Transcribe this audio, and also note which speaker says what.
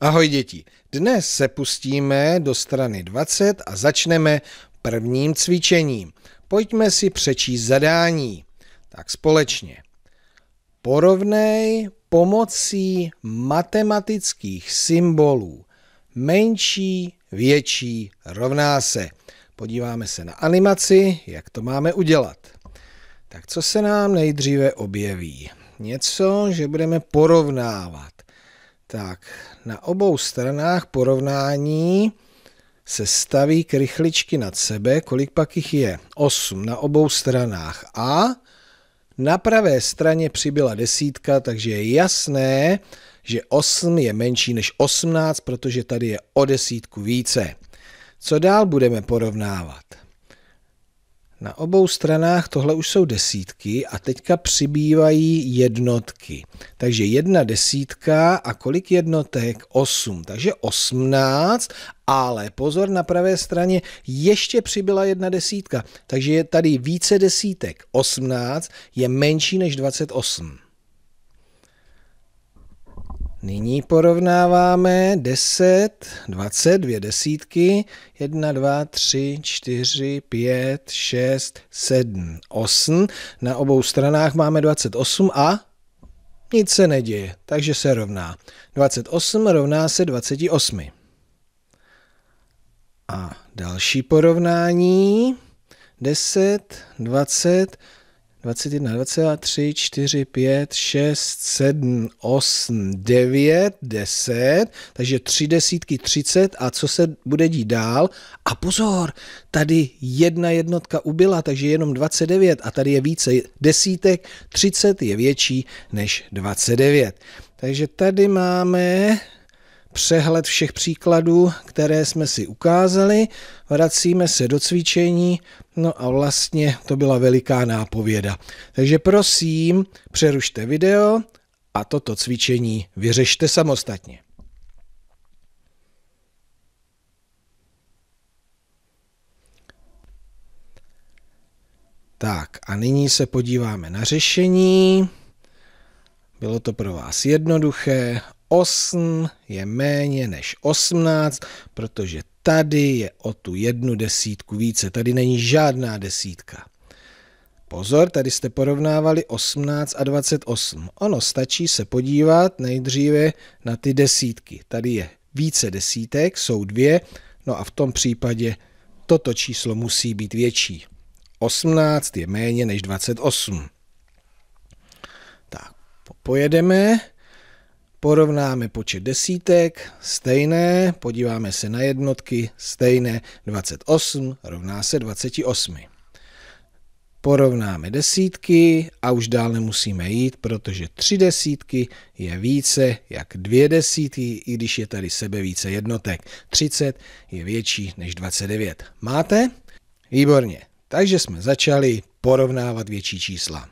Speaker 1: Ahoj děti, dnes se pustíme do strany 20 a začneme prvním cvičením. Pojďme si přečíst zadání. Tak společně. Porovnej pomocí matematických symbolů menší, větší rovná se. Podíváme se na animaci, jak to máme udělat. Tak co se nám nejdříve objeví? Něco, že budeme porovnávat. Tak, na obou stranách porovnání se staví krychličky nad sebe, kolik pak jich je? 8 na obou stranách. A na pravé straně přibyla desítka, takže je jasné, že 8 je menší než 18, protože tady je o desítku více. Co dál budeme porovnávat? Na obou stranách tohle už jsou desítky a teďka přibývají jednotky. Takže jedna desítka a kolik jednotek? Osm. Takže osmnáct, ale pozor, na pravé straně ještě přibyla jedna desítka. Takže je tady více desítek. Osmnáct je menší než dvacet osm. Nyní porovnáváme 10, 20, dvě desítky, 1, 2, 3, 4, 5, 6, 7, 8. Na obou stranách máme 28 a nic se neděje, takže se rovná. 28 rovná se 28. A další porovnání 10, 20, 21, 23, 4, 5, 6, 7, 8, 9, 10, takže 3 desítky 30 a co se bude dít dál? A pozor, tady jedna jednotka ubyla, takže jenom 29 a tady je více desítek, 30 je větší než 29. Takže tady máme přehled všech příkladů, které jsme si ukázali. Vracíme se do cvičení, no a vlastně to byla veliká nápověda. Takže prosím, přerušte video a toto cvičení vyřešte samostatně. Tak a nyní se podíváme na řešení. Bylo to pro vás jednoduché, 8 je méně než 18, protože tady je o tu jednu desítku více. Tady není žádná desítka. Pozor, tady jste porovnávali 18 a 28. Ono stačí se podívat nejdříve na ty desítky. Tady je více desítek, jsou dvě, no a v tom případě toto číslo musí být větší. 18 je méně než 28. Tak, pojedeme. Porovnáme počet desítek, stejné, podíváme se na jednotky, stejné, 28 rovná se 28. Porovnáme desítky a už dál nemusíme jít, protože tři desítky je více jak dvě desítky, i když je tady sebe více jednotek. 30 je větší než 29. Máte? Výborně. Takže jsme začali porovnávat větší čísla.